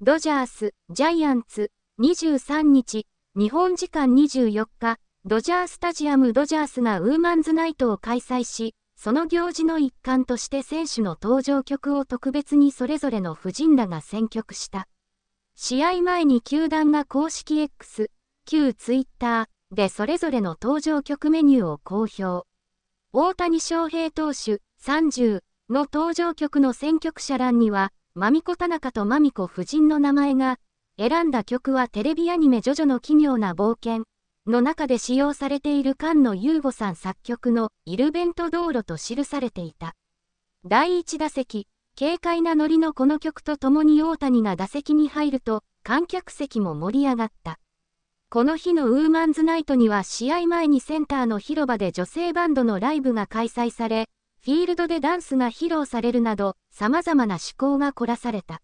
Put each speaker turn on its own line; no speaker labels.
ドジャース、ジャイアンツ、23日、日本時間24日、ドジャースタジアムドジャースがウーマンズナイトを開催し、その行事の一環として選手の登場曲を特別にそれぞれの婦人らが選曲した。試合前に球団が公式 X、旧 Twitter でそれぞれの登場曲メニューを公表。大谷翔平投手30の登場曲の選曲者欄には、マミコ田中とマミコ夫人の名前が、選んだ曲はテレビアニメジョジョの奇妙な冒険の中で使用されている菅野優吾さん作曲のイルベント道路と記されていた。第1打席、軽快なノリのこの曲とともに大谷が打席に入ると、観客席も盛り上がった。この日のウーマンズナイトには試合前にセンターの広場で女性バンドのライブが開催され、フィールドでダンスが披露されるなど、様々な趣向が凝らされた。